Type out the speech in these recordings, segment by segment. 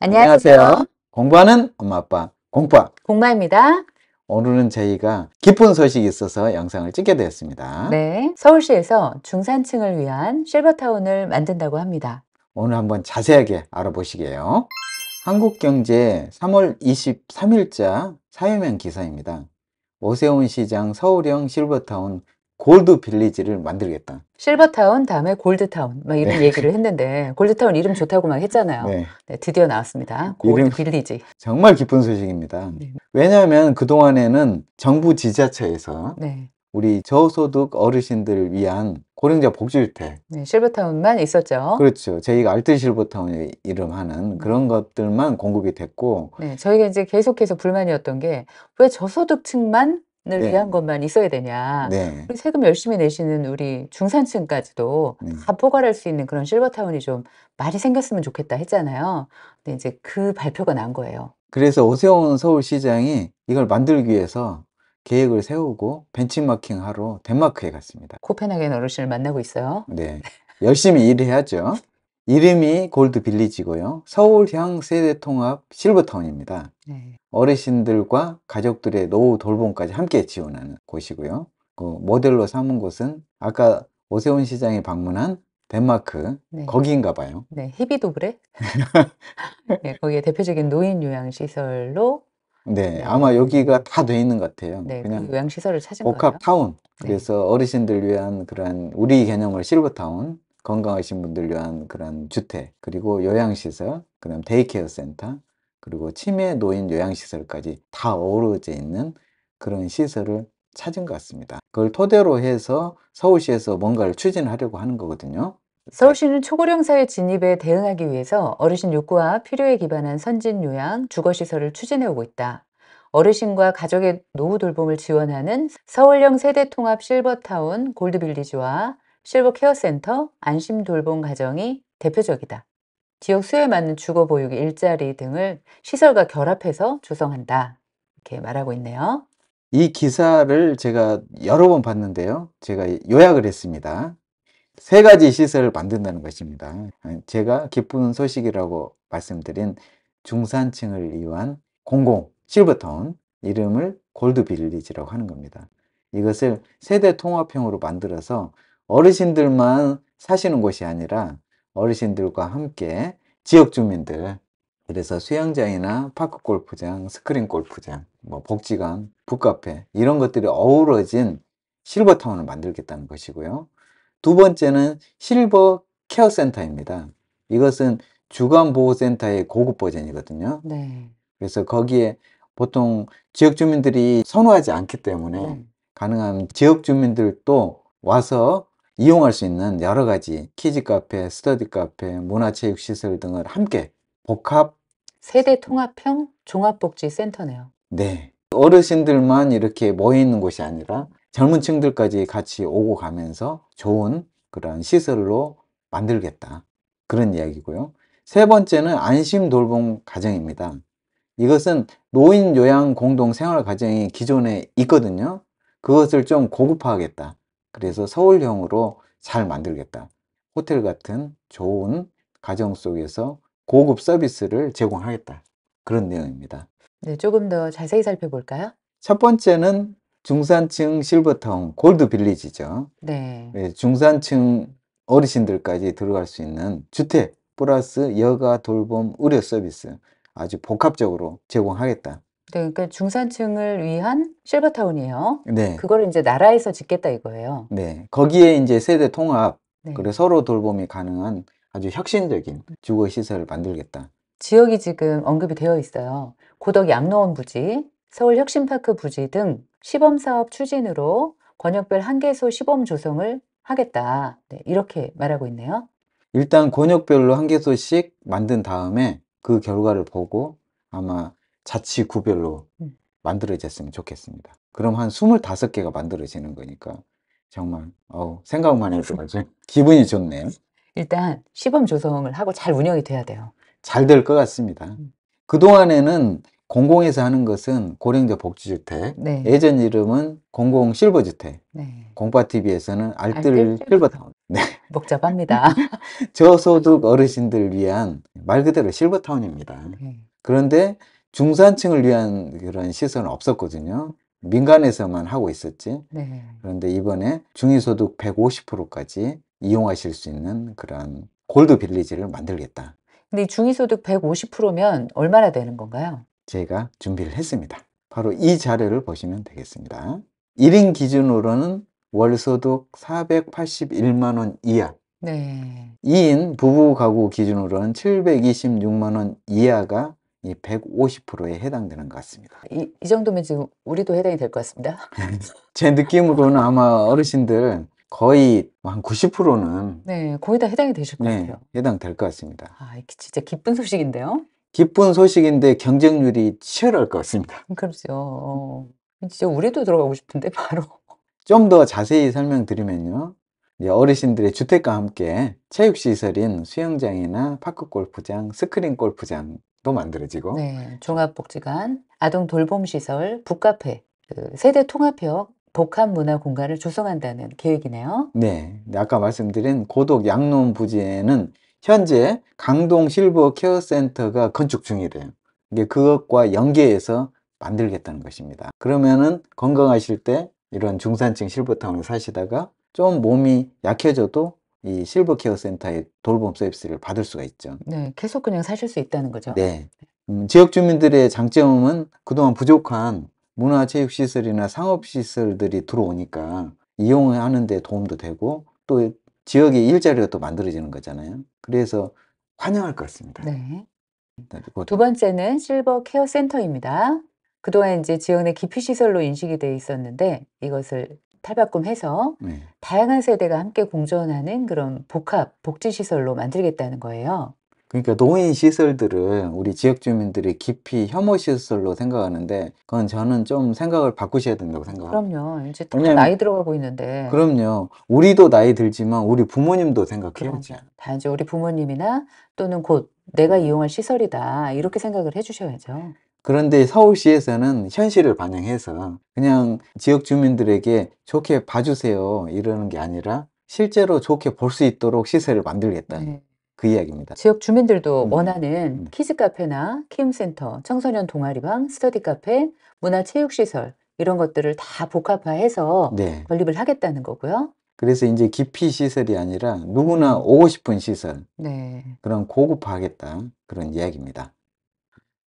안녕하세요. 안녕하세요. 공부하는 엄마 아빠 공파 공마입니다. 오늘은 저희가 기쁜 소식이 있어서 영상을 찍게 되었습니다. 네, 서울시에서 중산층을 위한 실버타운을 만든다고 합니다. 오늘 한번 자세하게 알아보시게요. 한국경제 3월 23일자 사회면 기사입니다. 오세훈 시장 서울형 실버타운 골드 빌리지를 만들겠다. 실버타운 다음에 골드타운 막 이런 네. 얘기를 했는데 골드타운 이름 좋다고 막 했잖아요. 네. 네, 드디어 나왔습니다. 골드 빌리지. 정말 기쁜 소식입니다. 네. 왜냐하면 그동안에는 정부 지자체에서 네. 우리 저소득 어르신들을 위한 고령자 복지주택. 네, 실버타운만 있었죠. 그렇죠. 저희가 알뜰 실버타운 이름하는 음. 그런 것들만 공급이 됐고. 네, 저희가 이제 계속해서 불만이었던 게 왜 저소득층만 을 네. 위한 것만 있어야 되냐. 네. 우리 세금 열심히 내시는 우리 중산층까지도 네. 다 포괄할 수 있는 그런 실버타운이 좀 많이 생겼으면 좋겠다 했잖아요. 근데 이제 그 발표가 난 거예요. 그래서 오세훈 서울시장이 이걸 만들기 위해서 계획을 세우고 벤치마킹 하러 덴마크에 갔습니다. 코펜하겐 어르신을 만나고 있어요. 네. 열심히 일해야죠. 이름이 골드 빌리지고요. 서울향 세대통합 실버타운입니다. 네. 어르신들과 가족들의 노후 돌봄까지 함께 지원하는 곳이고요. 그 모델로 삼은 곳은 아까 오세훈 시장이 방문한 덴마크 네. 거기인가 봐요. 네, 히비도브레. 네, 거기에 대표적인 노인 요양 시설로 네, 네, 아마 여기가 다 돼 있는 것 같아요. 네, 그 그냥 그 요양 시설을 찾은 복합 거예요? 타운. 네. 그래서 어르신들 위한 그러한 우리 개념을 실버 타운 건강하신 분들 위한 그런 주택, 그리고 요양시설, 그 다음 데이케어 센터, 그리고 치매 노인 요양시설까지 다 어우러져 있는 그런 시설을 찾은 것 같습니다. 그걸 토대로 해서 서울시에서 뭔가를 추진하려고 하는 거거든요. 서울시는 초고령 사회 진입에 대응하기 위해서 어르신 욕구와 필요에 기반한 선진 요양, 주거시설을 추진해오고 있다. 어르신과 가족의 노후 돌봄을 지원하는 서울형 세대통합 실버타운 골드빌리지와 실버 케어센터, 안심 돌봄 가정이 대표적이다. 지역 수에 맞는 주거 보육 일자리 등을 시설과 결합해서 조성한다. 이렇게 말하고 있네요. 이 기사를 제가 여러 번 봤는데요. 제가 요약을 했습니다. 세 가지 시설을 만든다는 것입니다. 제가 기쁜 소식이라고 말씀드린 중산층을 위한 공공 실버타운 이름을 골드 빌리지라고 하는 겁니다. 이것을 세대 통합형으로 만들어서 어르신들만 사시는 곳이 아니라 어르신들과 함께 지역 주민들 그래서 수영장이나 파크 골프장, 스크린 골프장, 뭐 복지관, 북카페 이런 것들이 어우러진 실버 타운을 만들겠다는 것이고요. 두 번째는 실버 케어 센터입니다. 이것은 주간 보호 센터의 고급 버전이거든요. 네. 그래서 거기에 보통 지역 주민들이 선호하지 않기 때문에 네. 가능한 지역 주민들도 와서 이용할 수 있는 여러 가지 키즈 카페, 스터디 카페, 문화체육시설 등을 함께 복합 세대 통합형 종합복지센터네요. 네. 어르신들만 이렇게 모여 있는 곳이 아니라 젊은 층들까지 같이 오고 가면서 좋은 그런 시설로 만들겠다. 그런 이야기고요. 세 번째는 안심 돌봄 가정입니다. 이것은 노인 요양 공동 생활 가정이 기존에 있거든요. 그것을 좀 고급화하겠다. 그래서 서울형으로 잘 만들겠다. 호텔 같은 좋은 가정 속에서 고급 서비스를 제공하겠다. 그런 내용입니다. 네, 조금 더 자세히 살펴볼까요? 첫 번째는 중산층 실버타운 골드 빌리지죠. 네. 네. 중산층 어르신들까지 들어갈 수 있는 주택 플러스 여가 돌봄 의료 서비스 아주 복합적으로 제공하겠다. 네, 그러니까 중산층을 위한 실버타운이에요. 네. 그걸 이제 나라에서 짓겠다 이거예요. 네. 거기에 이제 세대 통합, 네. 그리고 서로 돌봄이 가능한 아주 혁신적인 주거 시설을 만들겠다. 지역이 지금 언급이 되어 있어요. 고덕 양로원 부지, 서울 혁신파크 부지 등 시범 사업 추진으로 권역별 한개소 시범 조성을 하겠다. 네, 이렇게 말하고 있네요. 일단 권역별로 한개소씩 만든 다음에 그 결과를 보고 아마 자치 구별로 음. 만들어졌으면 좋겠습니다. 그럼 한 25개가 만들어지는 거니까 정말 어우, 생각만 해도 기분이 좋네요. 일단 시범 조성을 하고 잘 운영이 돼야 돼요. 잘 될 것 같습니다. 음. 그동안에는 공공에서 하는 것은 고령자 복지주택, 네. 예전 이름은 공공 실버주택, 네. 공파TV에서는 알뜰 실버타운. 네. 복잡합니다. 저소득 어르신들 위한 말 그대로 실버타운입니다. 네. 그런데 중산층을 위한 그런 시설은 없었거든요. 민간에서만 하고 있었지. 네. 그런데 이번에 중위소득 150%까지 이용하실 수 있는 그런 골드 빌리지를 만들겠다. 근데 중위소득 150%면 얼마나 되는 건가요? 제가 준비를 했습니다. 바로 이 자료를 보시면 되겠습니다. 1인 기준으로는 월소득 481만 원 이하. 네. 2인 부부 가구 기준으로는 726만 원 이하가 이 150%에 해당되는 것 같습니다. 이, 이 정도면 지금 우리도 해당이 될 것 같습니다. 제 느낌으로는 아마 어르신들 거의 한 90%는 네, 거의 다 해당이 되실 것 네, 같아요. 해당될 것 같습니다. 아, 이게 진짜 기쁜 소식인데요. 기쁜 소식인데 경쟁률이 치열할 것 같습니다. 그렇죠. 어, 진짜 우리도 들어가고 싶은데 바로. 좀 더 자세히 설명드리면요. 어르신들의 주택과 함께 체육시설인 수영장이나 파크골프장, 스크린골프장 또 만들어지고 네, 종합복지관, 아동 돌봄시설, 북카페, 그 세대 통합형 복합 문화 공간을 조성한다는 계획이네요. 네, 아까 말씀드린 고독 양론 부지에는 현재 강동 실버 케어 센터가 건축 중이래요. 이게 그것과 연계해서 만들겠다는 것입니다. 그러면은 건강하실 때 이런 중산층 실버타운에 사시다가 좀 몸이 약해져도 이 실버 케어 센터의 돌봄 서비스를 받을 수가 있죠. 네, 계속 그냥 사실 수 있다는 거죠. 네. 음, 지역 주민들의 장점은 그동안 부족한 문화체육시설이나 상업시설들이 들어오니까 이용하는 데 도움도 되고 또 지역의 일자리가 또 만들어지는 거잖아요. 그래서 환영할 것 같습니다. 네. 네 두 번째는 실버 케어 센터입니다. 그동안 이제 지역 내 기피 시설로 인식이 돼 있었는데 이것을 탈바꿈해서 네. 다양한 세대가 함께 공존하는 그런 복합 복지 시설로 만들겠다는 거예요. 그러니까 노인 시설들을 우리 지역 주민들이 깊이 혐오 시설로 생각하는데 그건 저는 좀 생각을 바꾸셔야 된다고 생각합니다. 그럼요. 이제 다 나이 들어가고 있는데. 그럼요. 우리도 나이 들지만 우리 부모님도 생각해야죠. 다 이제 우리 부모님이나 또는 곧 내가 이용할 시설이다 이렇게 생각을 해주셔야죠. 그런데 서울시에서는 현실을 반영해서 그냥 지역 주민들에게 좋게 봐주세요 이러는 게 아니라 실제로 좋게 볼 수 있도록 시설을 만들겠다. 네. 그 이야기입니다. 지역 주민들도 음. 원하는 음. 키즈 카페나 키움센터, 청소년 동아리방, 스터디 카페, 문화체육시설 이런 것들을 다 복합화해서 네. 건립을 하겠다는 거고요. 그래서 이제 기피 시설이 아니라 누구나 오고 싶은 시설 네. 그런 고급화하겠다 그런 이야기입니다.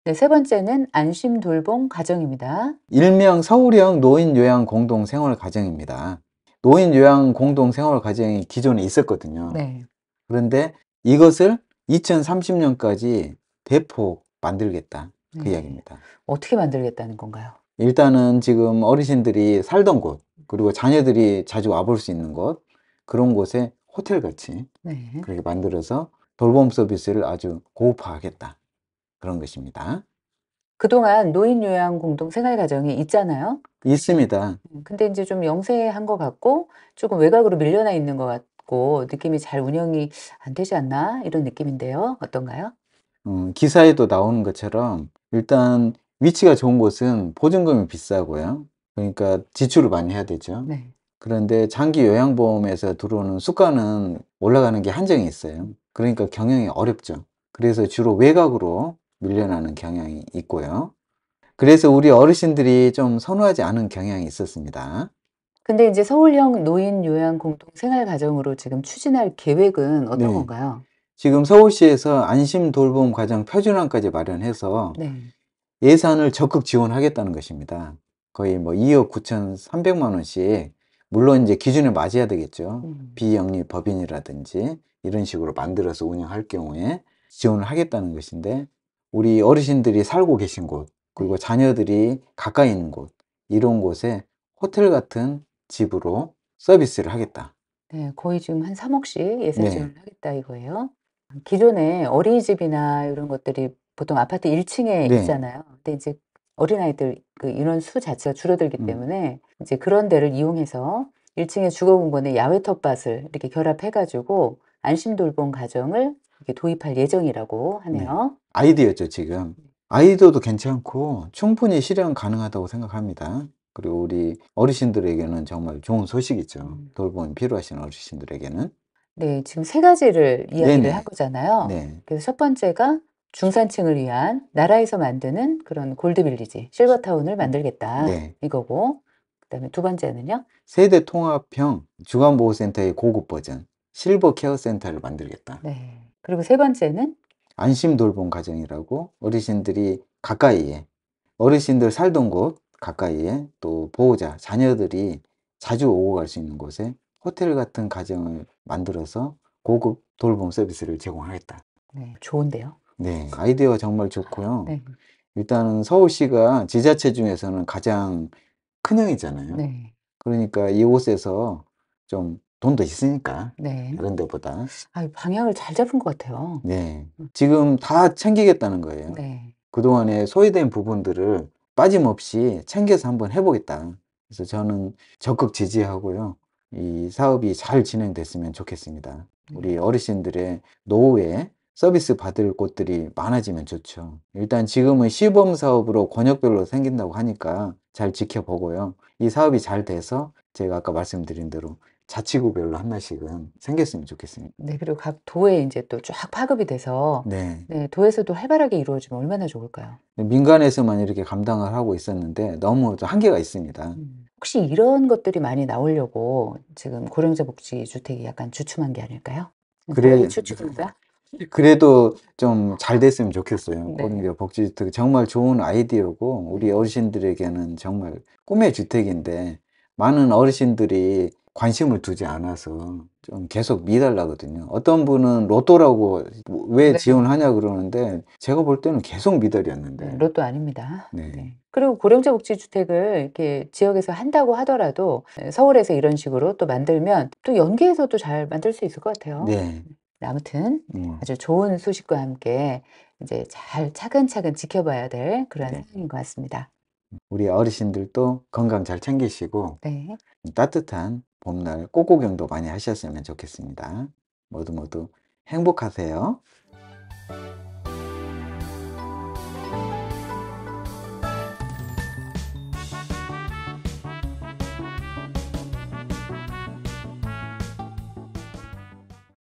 네, 세 번째는 안심 돌봄 가정입니다. 일명 서울형 노인 요양 공동 생활 가정입니다. 노인 요양 공동 생활 가정이 기존에 있었거든요. 네. 그런데 이것을 2030년까지 대폭 만들겠다. 그 네. 이야기입니다. 어떻게 만들겠다는 건가요? 일단은 지금 어르신들이 살던 곳, 그리고 자녀들이 자주 와볼 수 있는 곳, 그런 곳에 호텔 같이 네. 그렇게 만들어서 돌봄 서비스를 아주 고급화하겠다. 그런 것입니다. 그동안 노인 요양 공동 생활 가정이 있잖아요. 있습니다. 음, 근데 이제 좀 영세한 것 같고 조금 외곽으로 밀려나 있는 것 같고 느낌이 잘 운영이 안 되지 않나 이런 느낌인데요. 어떤가요? 음, 기사에도 나오는 것처럼 일단 위치가 좋은 곳은 보증금이 비싸고요. 그러니까 지출을 많이 해야 되죠. 네. 그런데 장기 요양보험에서 들어오는 수가는 올라가는 게 한정이 있어요. 그러니까 경영이 어렵죠. 그래서 주로 외곽으로 밀려나는 경향이 있고요. 그래서 우리 어르신들이 좀 선호하지 않은 경향이 있었습니다. 근데 이제 서울형 노인 요양 공동 생활 가정으로 지금 추진할 계획은 어떤 네. 건가요? 지금 서울시에서 안심 돌봄 가정 표준화까지 마련해서 네. 예산을 적극 지원하겠다는 것입니다. 거의 뭐 2억 9,300만 원씩 물론 이제 기준을 맞아야 되겠죠. 음. 비영리 법인이라든지 이런 식으로 만들어서 운영할 경우에 지원을 하겠다는 것인데 우리 어르신들이 살고 계신 곳, 그리고 자녀들이 가까이 있는 곳, 이런 곳에 호텔 같은 집으로 서비스를 하겠다. 네, 거의 지금 한 3억씩 예산 네. 지원을 하겠다 이거예요. 기존에 어린이집이나 이런 것들이 보통 아파트 1층에 네. 있잖아요. 근데 이제 어린아이들 그 인원 수 자체가 줄어들기 음. 때문에 이제 그런 데를 이용해서 1층에 주거 공간에 야외 텃밭을 이렇게 결합해 가지고 안심 돌봄 가정을 이렇게 도입할 예정이라고 네. 하네요. 네. 아이디어죠, 지금. 네. 아이디어도 괜찮고 충분히 실현 가능하다고 생각합니다. 그리고 우리 어르신들에게는 정말 좋은 소식이죠. 음. 돌봄이 필요하신 어르신들에게는. 네, 지금 세 가지를 이야기를 네네. 한 거잖아요. 네. 그래서 첫 번째가 중산층을 위한 나라에서 만드는 그런 골드빌리지, 실버타운을 만들겠다. 네. 이거고. 그다음에 두 번째는요. 세대 통합형 주간보호센터의 고급 버전 실버 케어 센터를 만들겠다. 네. 그리고 세 번째는 안심 돌봄 가정이라고 어르신들이 가까이에 어르신들 살던 곳 가까이에 또 보호자 자녀들이 자주 오고 갈 수 있는 곳에 호텔 같은 가정을 만들어서 고급 돌봄 서비스를 제공하겠다. 네, 좋은데요. 네, 아이디어 정말 좋고요. 네. 일단은 서울시가 지자체 중에서는 가장 큰 형이잖아요. 네. 그러니까 이곳에서 좀 돈도 있으니까 네. 다른 데보다 아, 방향을 잘 잡은 것 같아요. 네. 음. 지금 다 챙기겠다는 거예요. 네. 그동안에 소외된 부분들을 빠짐없이 챙겨서 한번 해보겠다. 그래서 저는 적극 지지하고요. 이 사업이 잘 진행됐으면 좋겠습니다. 네. 우리 어르신들의 노후에 서비스 받을 곳들이 많아지면 좋죠. 일단 지금은 시범 사업으로 권역별로 생긴다고 하니까 잘 지켜보고요. 이 사업이 잘 돼서 제가 아까 말씀드린 대로 자치구별로 하나씩은 생겼으면 좋겠습니다. 네, 그리고 각 도에 이제 또 쫙 파급이 돼서 네. 네, 도에서도 활발하게 이루어지면 얼마나 좋을까요? 네, 민간에서만 이렇게 감당을 하고 있었는데 너무 한계가 있습니다. 음. 혹시 이런 것들이 많이 나오려고 지금 고령자 복지 주택이 약간 주춤한 게 아닐까요? 네, 그래 주춤인가? 네, 그래도 좀 잘 됐으면 좋겠어요. 네. 고령자 복지 주택 정말 좋은 아이디어고 우리 어르신들에게는 정말 꿈의 주택인데 많은 어르신들이 관심을 두지 않아서 좀 계속 미달나거든요. 어떤 분은 로또라고 왜 네. 지원하냐 그러는데 제가 볼 때는 계속 미달이었는데. 로또 아닙니다. 네. 네. 그리고 고령자 복지 주택을 이렇게 지역에서 한다고 하더라도 서울에서 이런 식으로 또 만들면 또 연계해서 또잘 만들 수 있을 것 같아요. 네. 네. 아무튼 음. 아주 좋은 소식과 함께 이제 잘 차근차근 지켜봐야 될 그런 네. 상황인 것 같습니다. 우리 어르신들도 건강 잘 챙기시고 네. 따뜻한 봄날 꽃구경도 많이 하셨으면 좋겠습니다. 모두 모두 행복하세요.